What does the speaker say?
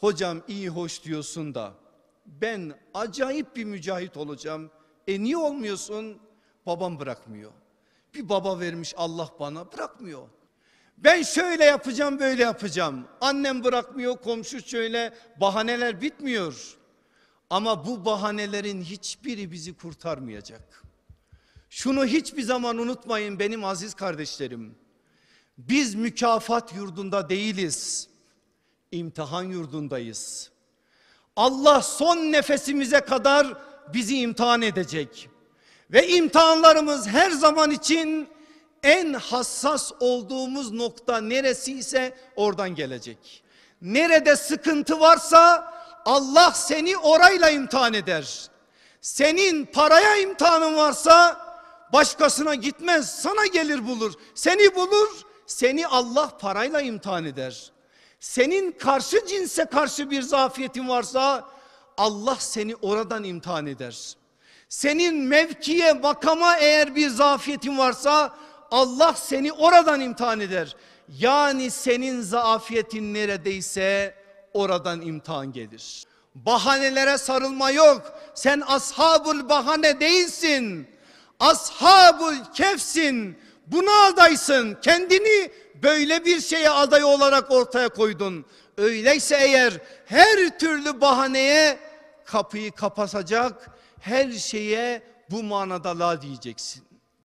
hocam iyi hoş diyorsun da ben acayip bir mücahit olacağım. E niye olmuyorsun? Babam bırakmıyor. Bir baba vermiş Allah bana bırakmıyor. Ben şöyle yapacağım böyle yapacağım. Annem bırakmıyor komşu şöyle bahaneler bitmiyor. Ama bu bahanelerin hiçbiri bizi kurtarmayacak. Şunu hiçbir zaman unutmayın benim aziz kardeşlerim. Biz mükafat yurdunda değiliz imtihan yurdundayız. Allah son nefesimize kadar bizi imtihan edecek. Ve imtihanlarımız her zaman için en hassas olduğumuz nokta neresi ise oradan gelecek. Nerede sıkıntı varsa Allah seni orayla imtihan eder. Senin paraya imtihanın varsa başkasına gitmez sana gelir bulur. Seni bulur seni Allah parayla imtihan eder senin karşı cinse karşı bir zafiyetin varsa Allah seni oradan imtihan eder. Senin mevkiye makama eğer bir zafiyetin varsa Allah seni oradan imtihan eder. Yani senin zaafiyetin neredeyse oradan imtihan gelir. Bahanelere sarılma yok. Sen ashabul bahane değilsin. Ashabul kefsin. Buna adaysın. Kendini böyle bir şeye aday olarak ortaya koydun. Öyleyse eğer her türlü bahaneye kapıyı kapasacak, her şeye bu manada la diyeceksin.